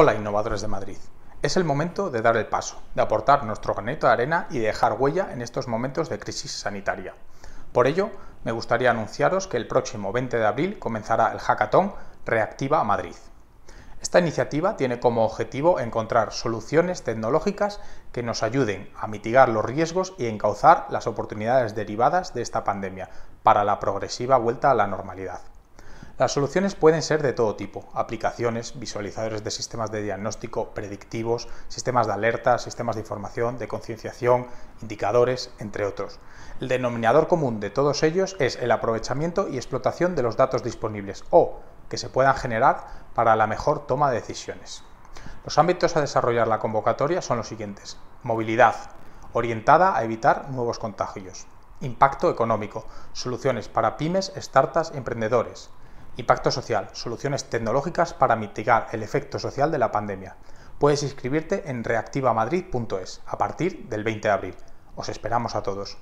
Hola innovadores de Madrid. Es el momento de dar el paso, de aportar nuestro granito de arena y dejar huella en estos momentos de crisis sanitaria. Por ello, me gustaría anunciaros que el próximo 20 de abril comenzará el hackathon Reactiva Madrid. Esta iniciativa tiene como objetivo encontrar soluciones tecnológicas que nos ayuden a mitigar los riesgos y encauzar las oportunidades derivadas de esta pandemia para la progresiva vuelta a la normalidad. Las soluciones pueden ser de todo tipo, aplicaciones, visualizadores de sistemas de diagnóstico predictivos, sistemas de alerta, sistemas de información, de concienciación, indicadores, entre otros. El denominador común de todos ellos es el aprovechamiento y explotación de los datos disponibles o que se puedan generar para la mejor toma de decisiones. Los ámbitos a desarrollar la convocatoria son los siguientes. Movilidad, orientada a evitar nuevos contagios. Impacto económico, soluciones para pymes, startups, emprendedores. Impacto social, soluciones tecnológicas para mitigar el efecto social de la pandemia. Puedes inscribirte en reactivamadrid.es a partir del 20 de abril. Os esperamos a todos.